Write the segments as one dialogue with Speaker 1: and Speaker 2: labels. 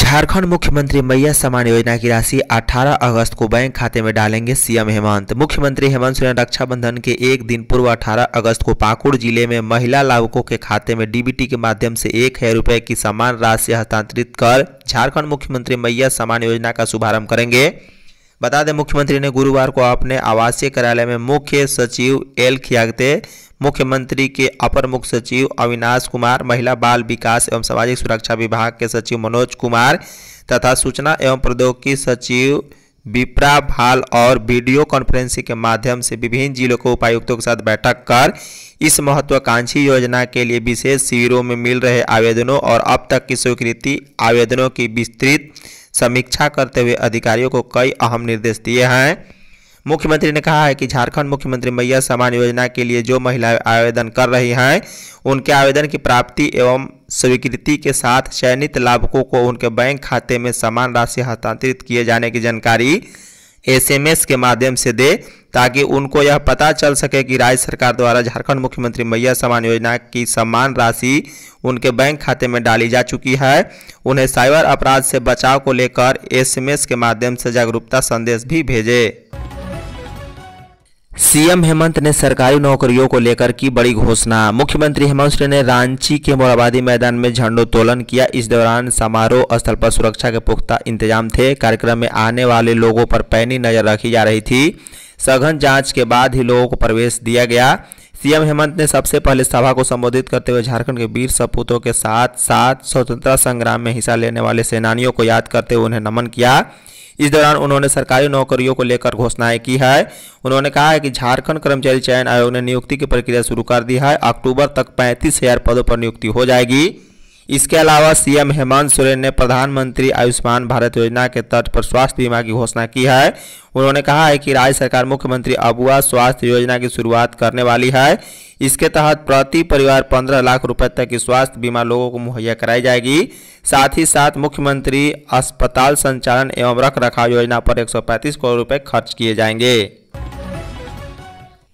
Speaker 1: झारखंड मुख्यमंत्री मैया समान योजना की राशि 18 अगस्त को बैंक खाते में डालेंगे सीएम हेमंत मुख्यमंत्री हेमंत सोरेन रक्षाबंधन के एक दिन पूर्व 18 अगस्त को पाकुड़ जिले में महिला लाभुकों के खाते में डीबीटी के माध्यम से एक हजार रुपये की समान राशि हस्तांतरित कर झारखंड मुख्यमंत्री मैया समान योजना का शुभारंभ करेंगे बता दें मुख्यमंत्री ने गुरुवार को अपने आवासीय कार्यालय में मुख्य सचिव एल खियागते मुख्यमंत्री के अपर मुख्य सचिव अविनाश कुमार महिला बाल विकास एवं सामाजिक सुरक्षा विभाग के सचिव मनोज कुमार तथा सूचना एवं प्रौद्योगिकी सचिव विप्रा भाल और वीडियो कॉन्फ्रेंसिंग के माध्यम से विभिन्न जिलों के उपायुक्तों के साथ बैठक कर इस महत्वाकांक्षी योजना के लिए विशेष शिविरों में मिल रहे आवेदनों और अब तक की स्वीकृति आवेदनों की विस्तृत समीक्षा करते हुए अधिकारियों को कई अहम निर्देश दिए हैं मुख्यमंत्री ने कहा है कि झारखंड मुख्यमंत्री मैया समान योजना के लिए जो महिलाएं आवेदन कर रही हैं उनके आवेदन की प्राप्ति एवं स्वीकृति के साथ चयनित लाभकों को उनके बैंक खाते में समान राशि हस्तांतरित किए जाने की जानकारी एसएमएस के माध्यम से दे ताकि उनको यह पता चल सके कि राज्य सरकार द्वारा झारखंड मुख्यमंत्री मैया सम्मान योजना की सम्मान राशि उनके बैंक खाते में डाली जा चुकी है उन्हें साइबर अपराध से बचाव को लेकर एसएमएस के माध्यम से जागरूकता संदेश भी भेजे सीएम हेमंत ने सरकारी नौकरियों को लेकर की बड़ी घोषणा मुख्यमंत्री हेमंत सोरेन ने रांची के मोराबादी मैदान में झंडोत्तोलन किया इस दौरान समारोह स्थल पर सुरक्षा के पुख्ता इंतजाम थे कार्यक्रम में आने वाले लोगों पर पैनी नजर रखी जा रही थी सघन जांच के बाद ही लोगों को प्रवेश दिया गया सीएम हेमंत ने सबसे पहले सभा को संबोधित करते हुए झारखंड के वीर सपूतों के साथ साथ स्वतंत्रता संग्राम में हिस्सा लेने वाले सेनानियों को याद करते हुए उन्हें नमन किया इस दौरान उन्होंने सरकारी नौकरियों को लेकर घोषणाएं की है उन्होंने कहा है कि झारखंड कर्मचारी चयन आयोग ने नियुक्ति की प्रक्रिया शुरू कर दी है अक्टूबर तक पैंतीस पदों पर नियुक्ति हो जाएगी इसके अलावा सीएम हेमंत सोरेन ने प्रधानमंत्री आयुष्मान भारत योजना के तट पर स्वास्थ्य बीमा की घोषणा की है उन्होंने कहा है कि राज्य सरकार मुख्यमंत्री अबुआ स्वास्थ्य योजना की शुरुआत करने वाली है इसके तहत प्रति परिवार पंद्रह लाख रुपए तक की स्वास्थ्य बीमा लोगों को मुहैया कराई जाएगी साथ ही साथ मुख्यमंत्री अस्पताल संचालन एवं रख रखाव योजना पर एक करोड़ रुपये खर्च किए जाएंगे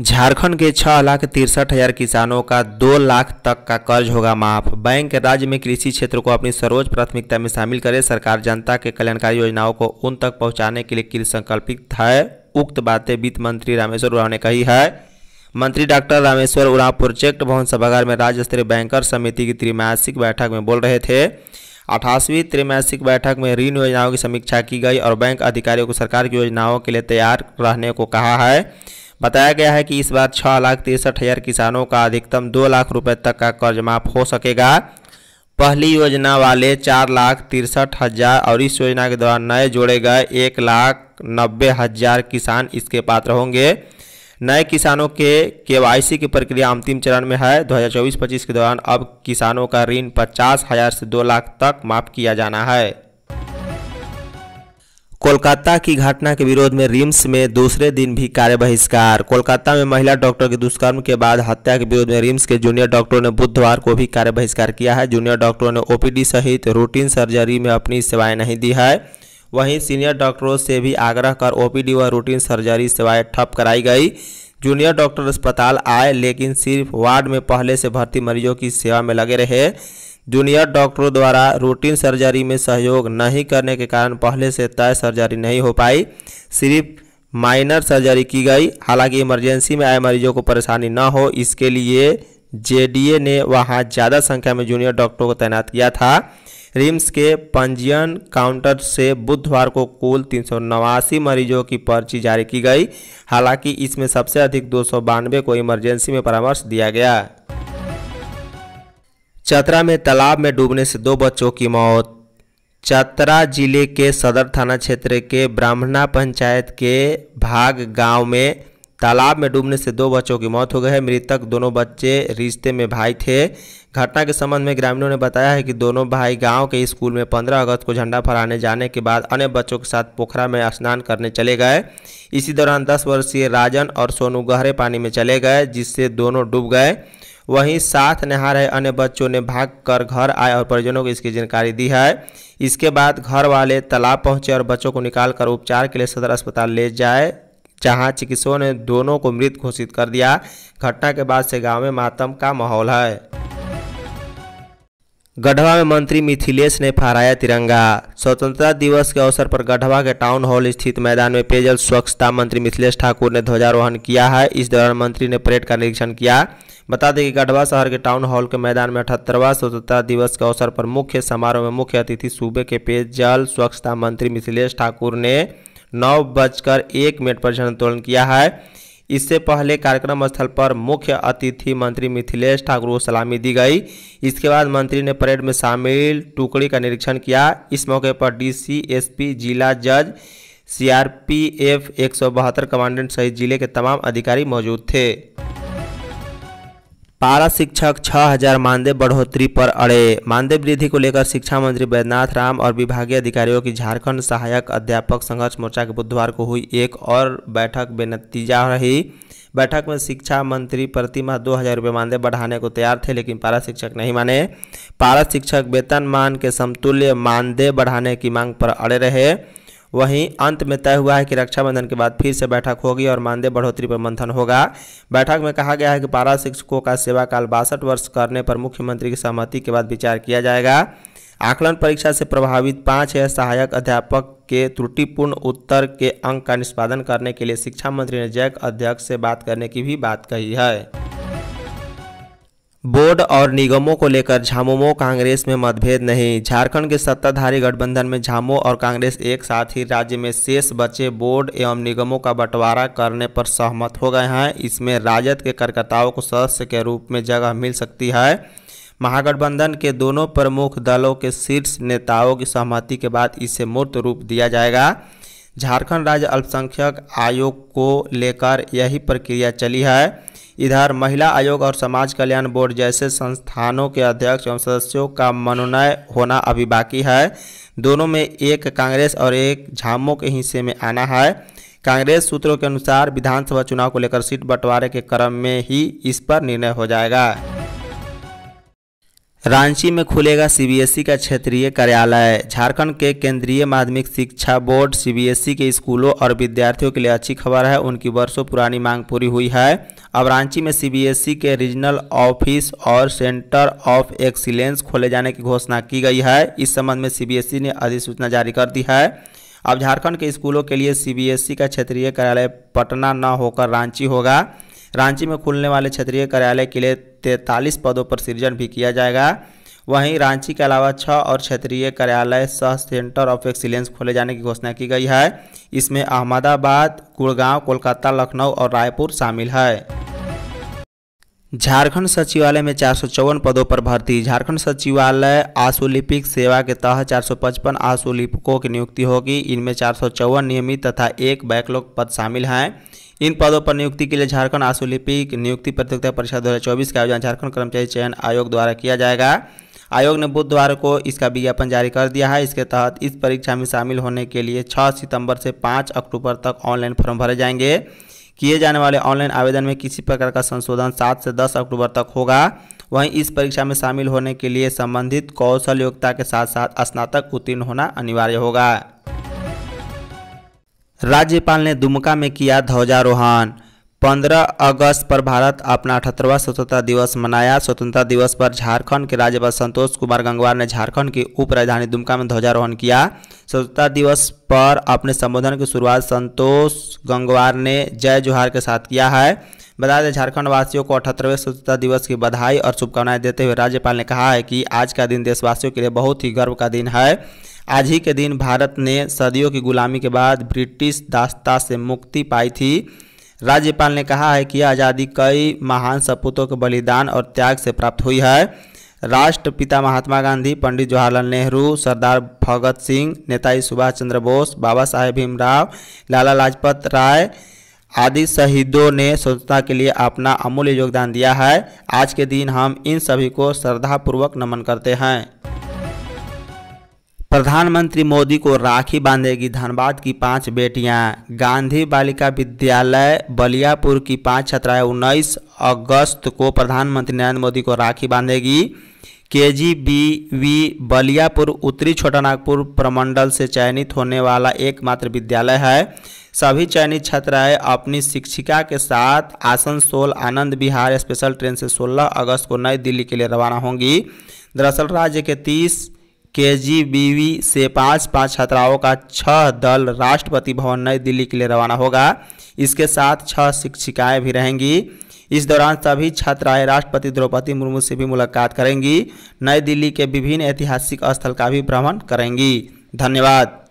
Speaker 1: झारखंड के छह लाख तिरसठ हजार किसानों का दो लाख तक का कर्ज होगा माफ बैंक राज्य में कृषि क्षेत्र को अपनी सर्वोच्च प्राथमिकता में शामिल करे सरकार जनता के कल्याणकारी योजनाओं को उन तक पहुंचाने के लिए कृषि संकल्पित है उक्त बातें वित्त मंत्री रामेश्वर उराव ने कही है मंत्री डॉक्टर रामेश्वर उरांव प्रोजेक्ट भवन सभागार में राज्य स्तरीय बैंकर समिति की त्रिमासिक बैठक में बोल रहे थे अठासवीं त्रिमासिक बैठक में ऋण योजनाओं की समीक्षा की गई और बैंक अधिकारियों को सरकार की योजनाओं के लिए तैयार रहने को कहा है बताया गया है कि इस बार छः लाख तिरसठ हज़ार किसानों का अधिकतम दो लाख रुपए तक का कर्ज माफ हो सकेगा पहली योजना वाले चार लाख तिरसठ हज़ार और इस योजना के द्वारा नए जोड़े गए एक लाख नब्बे हज़ार किसान इसके पात्र होंगे नए किसानों के केवाईसी की प्रक्रिया अंतिम चरण में है 2024-25 के दौरान अब किसानों का ऋण पचास हज़ार से दो लाख तक माफ़ किया जाना है कोलकाता की घटना के विरोध में रिम्स में दूसरे दिन भी कार्य बहिष्कार कोलकाता में महिला डॉक्टर के दुष्कर्म के बाद हत्या के विरोध में रिम्स के जूनियर डॉक्टरों ने बुधवार को भी कार्य बहिष्कार किया है जूनियर डॉक्टरों ने ओपीडी सहित रूटीन सर्जरी में अपनी सेवाएं नहीं दी है वहीं सीनियर डॉक्टरों से भी आग्रह कर ओपीडी व रूटीन सर्जरी सेवाएँ ठप कराई गई जूनियर डॉक्टर अस्पताल आए लेकिन सिर्फ वार्ड में पहले से भर्ती मरीजों की सेवा में लगे रहे जूनियर डॉक्टरों द्वारा रूटीन सर्जरी में सहयोग नहीं करने के कारण पहले से तय सर्जरी नहीं हो पाई सिर्फ माइनर सर्जरी की गई हालांकि इमरजेंसी में आए मरीजों को परेशानी न हो इसके लिए जेडीए ने वहां ज़्यादा संख्या में जूनियर डॉक्टरों को तैनात किया था रिम्स के पंजीयन काउंटर से बुधवार को कुल तीन मरीजों की पर्ची जारी की गई हालांकि इसमें सबसे अधिक दो को इमरजेंसी में परामर्श दिया गया चतरा में तालाब में डूबने से दो बच्चों की मौत चतरा जिले के सदर थाना क्षेत्र के ब्राह्मणा पंचायत के भाग गांव में तालाब में डूबने से दो बच्चों की मौत हो गई है मृतक दोनों बच्चे रिश्ते में भाई थे घटना के संबंध में ग्रामीणों ने बताया है कि दोनों भाई गांव के स्कूल में 15 अगस्त को झंडा फहराने जाने के बाद अन्य बच्चों के साथ पोखरा में स्नान करने चले गए इसी दौरान 10 वर्षीय राजन और सोनू गहरे पानी में चले गए जिससे दोनों डूब गए वहीं साथ नहा रहे अन्य बच्चों ने भाग कर घर आए और परिजनों को इसकी जानकारी दी है इसके बाद घर वाले तालाब पहुंचे और बच्चों को निकालकर उपचार के लिए सदर अस्पताल ले जाए जहां चिकित्सकों ने दोनों को मृत घोषित कर दिया घटना के बाद से गाँव में मातम का माहौल है गढ़वा में मंत्री मिथिलेश ने फहराया तिरंगा स्वतंत्रता दिवस के अवसर पर गढ़वा के टाउन हॉल स्थित मैदान में पेयजल स्वच्छता मंत्री मिथिलेश ठाकुर ने ध्वजारोहण किया है इस दौरान मंत्री ने परेड का निरीक्षण किया बता दें कि गढ़वा शहर के टाउन हॉल के मैदान में अठहत्तरवा स्वतंत्रता दिवस के अवसर पर मुख्य समारोह में मुख्य अतिथि सूबे के पेयजल स्वच्छता मंत्री मिथिलेश ठाकुर ने नौ बजकर एक मिनट पर झंडोत्तोलन किया है इससे पहले कार्यक्रम स्थल पर मुख्य अतिथि मंत्री मिथिलेश ठाकुर को सलामी दी गई इसके बाद मंत्री ने परेड में शामिल टुकड़ी का निरीक्षण किया इस मौके पर डीसी एसपी जिला जज सीआरपीएफ एक सौ बहत्तर कमांडेंट सहित जिले के तमाम अधिकारी मौजूद थे पारा शिक्षक छः हजार मानदेय बढ़ोतरी पर अड़े मानदेय वृद्धि को लेकर शिक्षा मंत्री बैद्यनाथ राम और विभागीय अधिकारियों की झारखंड सहायक अध्यापक संघर्ष मोर्चा के बुधवार को हुई एक और बैठक बेनतीजा रही बैठक में शिक्षा मंत्री प्रतिमाह दो हज़ार रुपये मानदेय बढ़ाने को तैयार थे लेकिन पारा शिक्षक नहीं माने पारा शिक्षक वेतनमान के समतुल्य मानदेय बढ़ाने की मांग पर अड़े रहे वहीं अंत में तय हुआ है कि रक्षाबंधन के बाद फिर से बैठक होगी और मानदेय बढ़ोतरी पर मंथन होगा बैठक में कहा गया है कि पारा शिक्षकों का सेवाकाल बासठ वर्ष करने पर मुख्यमंत्री की सहमति के बाद विचार किया जाएगा आकलन परीक्षा से प्रभावित पाँच है सहायक अध्यापक के त्रुटिपूर्ण उत्तर के अंक का निष्पादन करने के लिए शिक्षा मंत्री ने जैक अध्यक्ष से बात करने की भी बात कही है बोर्ड और निगमों को लेकर झामुमो कांग्रेस में मतभेद नहीं झारखंड के सत्ताधारी गठबंधन में झामो और कांग्रेस एक साथ ही राज्य में शेष बचे बोर्ड एवं निगमों का बंटवारा करने पर सहमत हो गए हैं इसमें राजद के कार्यकर्ताओं को सदस्य के रूप में जगह मिल सकती है महागठबंधन के दोनों प्रमुख दलों के शीर्ष नेताओं की सहमति के बाद इसे मूर्त रूप दिया जाएगा झारखंड राज्य अल्पसंख्यक आयोग को लेकर यही प्रक्रिया चली है इधर महिला आयोग और समाज कल्याण बोर्ड जैसे संस्थानों के अध्यक्ष एवं सदस्यों का मनोनय होना अभी बाकी है दोनों में एक कांग्रेस और एक झामो के हिस्से में आना है कांग्रेस सूत्रों के अनुसार विधानसभा चुनाव को लेकर सीट बंटवारे के क्रम में ही इस पर निर्णय हो जाएगा रांची में खुलेगा सीबीएसई का क्षेत्रीय कार्यालय झारखंड के केंद्रीय माध्यमिक शिक्षा बोर्ड सीबीएसई के स्कूलों और विद्यार्थियों के लिए अच्छी खबर है उनकी वर्षों पुरानी मांग पूरी हुई है अब रांची में सीबीएसई के रीजनल ऑफिस और सेंटर ऑफ एक्सीलेंस खोले जाने की घोषणा की गई है इस संबंध में सी ने अधिसूचना जारी कर दी है अब झारखंड के स्कूलों के लिए सी का क्षेत्रीय कार्यालय पटना न होकर रांची होगा रांची में खुलने वाले क्षेत्रीय कार्यालय के लिए तैंतालीस पदों पर सृजन भी किया जाएगा वहीं रांची के अलावा छः और क्षेत्रीय कार्यालय सह सेंटर ऑफ एक्सीलेंस खोले जाने की घोषणा की गई है इसमें अहमदाबाद गुड़गांव कोलकाता लखनऊ और रायपुर शामिल है झारखंड सचिवालय में चार पदों पर भर्ती झारखंड सचिवालय आशुलिपिक सेवा के तहत चार सौ पचपन आशुलिपिकों की नियुक्ति होगी इनमें चार नियमित तथा एक बैकलॉग पद शामिल हैं इन पदों पर नियुक्ति के लिए झारखंड आशुलिपिक नियुक्ति प्रतियोगिता परीक्षा दो का आयोजन झारखंड कर्मचारी चयन आयोग द्वारा किया जाएगा आयोग ने बुधवार को इसका विज्ञापन जारी कर दिया है इसके तहत इस परीक्षा में शामिल होने के लिए 6 सितंबर से 5 अक्टूबर तक ऑनलाइन फॉर्म भरे जाएंगे किए जाने वाले ऑनलाइन आवेदन में किसी प्रकार का संशोधन 7 से 10 अक्टूबर तक होगा वहीं इस परीक्षा में शामिल होने के लिए संबंधित कौशल योग्यता के साथ साथ स्नातक उत्तीर्ण होना अनिवार्य होगा राज्यपाल ने दुमका में किया ध्वजारोहण 15 अगस्त पर भारत अपना अठहत्तरवा स्वतंत्रता दिवस मनाया स्वतंत्रता दिवस पर झारखंड के राज्यपाल संतोष कुमार गंगवार ने झारखंड की उप राजधानी दुमका में ध्वजारोहण किया स्वतंत्रता दिवस पर अपने संबोधन की शुरुआत संतोष गंगवार ने जय जोहार के साथ किया है बता दें झारखंड वासियों को अठहत्तरवें स्वतंत्रता दिवस की बधाई और शुभकामनाएं देते हुए राज्यपाल ने कहा है कि आज का दिन देशवासियों के लिए बहुत ही गर्व का दिन है आज ही के दिन भारत ने सदियों की गुलामी के बाद ब्रिटिश दास्ता से मुक्ति पाई थी राज्यपाल ने कहा है कि आज़ादी कई महान सपूतों के बलिदान और त्याग से प्राप्त हुई है राष्ट्रपिता महात्मा गांधी पंडित जवाहरलाल नेहरू सरदार भगत सिंह नेताजी सुभाष चंद्र बोस बाबा साहेब भीमराव लाला लाजपत राय आदि शहीदों ने स्वतंत्रता के लिए अपना अमूल्य योगदान दिया है आज के दिन हम इन सभी को श्रद्धापूर्वक नमन करते हैं प्रधानमंत्री मोदी को राखी बांधेगी धनबाद की पांच बेटियां गांधी बालिका विद्यालय बलियापुर की पांच छात्राएं उन्नीस अगस्त को प्रधानमंत्री नरेंद्र मोदी को राखी बांधेगी के जी बी वी बलियापुर उत्तरी छोटा नागपुर प्रमंडल से चयनित होने वाला एकमात्र विद्यालय है सभी चयनित छात्राएं अपनी शिक्षिका के साथ आसनसोल आनंद विहार स्पेशल ट्रेन से सोलह अगस्त को नई दिल्ली के लिए रवाना होंगी दरअसल राज्य के तीस केजीबीवी से पाँच पाँच छात्राओं का छह दल राष्ट्रपति भवन नई दिल्ली के लिए रवाना होगा इसके साथ छह शिक्षिकाएं भी रहेंगी इस दौरान सभी छात्राएं राष्ट्रपति द्रौपदी मुर्मू से भी मुलाकात करेंगी नई दिल्ली के विभिन्न ऐतिहासिक स्थल का भी भ्रमण करेंगी धन्यवाद